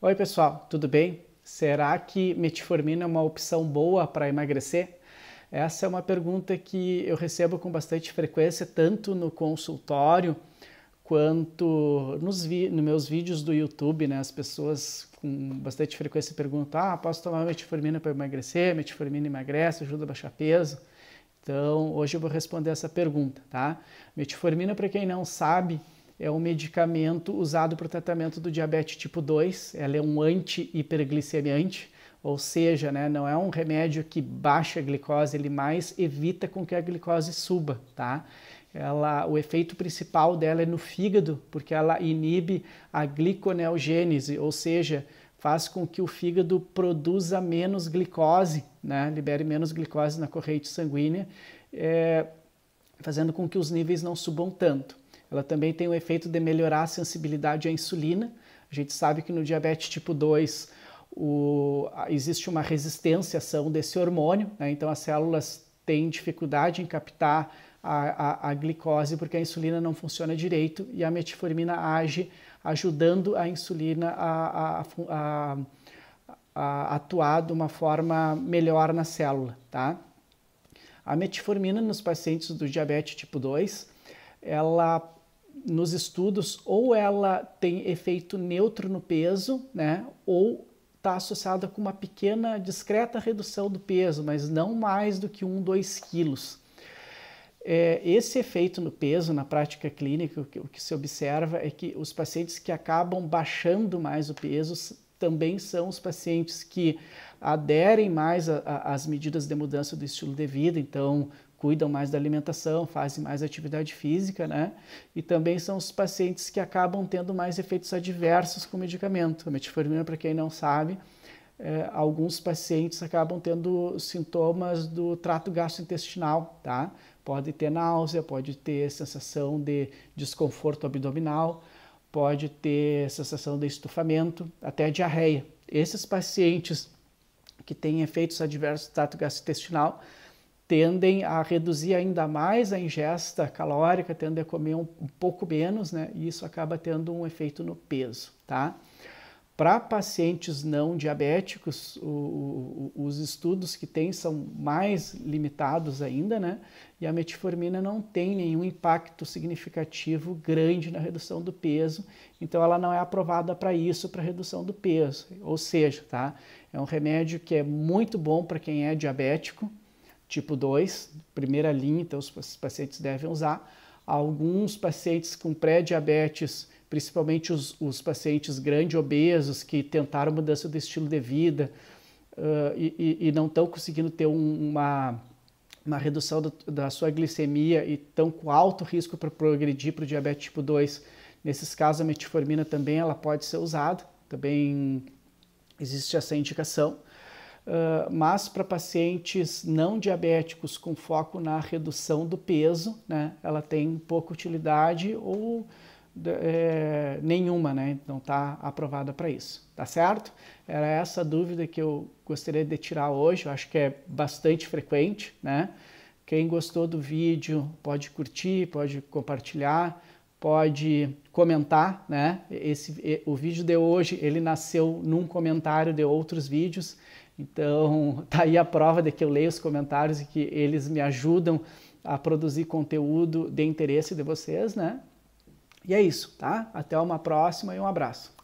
Oi, pessoal, tudo bem? Será que metformina é uma opção boa para emagrecer? Essa é uma pergunta que eu recebo com bastante frequência, tanto no consultório quanto nos, nos meus vídeos do YouTube, né? As pessoas com bastante frequência perguntam: ah, posso tomar metformina para emagrecer? Metformina emagrece, ajuda a baixar peso? Então, hoje eu vou responder essa pergunta, tá? Metformina, para quem não sabe, é um medicamento usado para o tratamento do diabetes tipo 2. Ela é um anti-hiperglicemiante, ou seja, né, não é um remédio que baixa a glicose, ele mais evita com que a glicose suba, tá? Ela, o efeito principal dela é no fígado, porque ela inibe a gliconeogênese, ou seja, faz com que o fígado produza menos glicose, né, libere menos glicose na corrente sanguínea, é, fazendo com que os níveis não subam tanto. Ela também tem o efeito de melhorar a sensibilidade à insulina. A gente sabe que no diabetes tipo 2 o, existe uma resistência à ação desse hormônio, né? então as células têm dificuldade em captar a, a, a, glicose porque a insulina não funciona direito e a metformina age ajudando a insulina a, a atuar de uma forma melhor na célula, tá? A metformina nos pacientes do diabetes tipo 2, ela nos estudos, ou ela tem efeito neutro no peso, né? Ou está associada com uma pequena, discreta redução do peso, mas não mais do que 1, 2 quilos. É, esse efeito no peso, na prática clínica, o que, o que se observa é que os pacientes que acabam baixando mais o peso também são os pacientes que aderem mais às medidas de mudança do estilo de vida, então cuidam mais da alimentação, fazem mais atividade física, né? E também são os pacientes que acabam tendo mais efeitos adversos com o medicamento. A metformina, para quem não sabe, é, alguns pacientes acabam tendo sintomas do trato gastrointestinal, tá? Pode ter náusea, pode ter sensação de desconforto abdominal, pode ter sensação de estufamento, até diarreia. Esses pacientes que têm efeitos adversos do trato gastrointestinal tendem a reduzir ainda mais a ingesta calórica, tendem a comer um, um pouco menos, né? E isso acaba tendo um efeito no peso, tá? Para pacientes não diabéticos, o, o, os estudos que tem são mais limitados ainda, né? E a metformina não tem nenhum impacto significativo grande na redução do peso, então ela não é aprovada para isso, para redução do peso. Ou seja, tá? É um remédio que é muito bom para quem é diabético, tipo 2, primeira linha, então os pacientes devem usar. Alguns pacientes com pré-diabetes, principalmente os, os, pacientes grande obesos que tentaram mudança do estilo de vida uh, e, e, não estão conseguindo ter um, uma, uma redução do, da sua glicemia e estão com alto risco para progredir para o diabetes tipo 2. Nesses casos, a metformina também ela pode ser usada, também existe essa indicação. Ah, mas para pacientes não diabéticos com foco na redução do peso, né, ela tem pouca utilidade ou é, nenhuma, né, não está aprovada para isso, tá certo? Era essa dúvida que eu gostaria de tirar hoje, eu acho que é bastante frequente, né? Quem gostou do vídeo pode curtir, pode compartilhar, pode comentar, né? Esse, o vídeo de hoje ele nasceu num comentário de outros vídeos então, tá aí a prova de que eu leio os comentários e que eles me ajudam a produzir conteúdo de interesse de vocês, né? E é isso, tá? Até uma próxima e um abraço.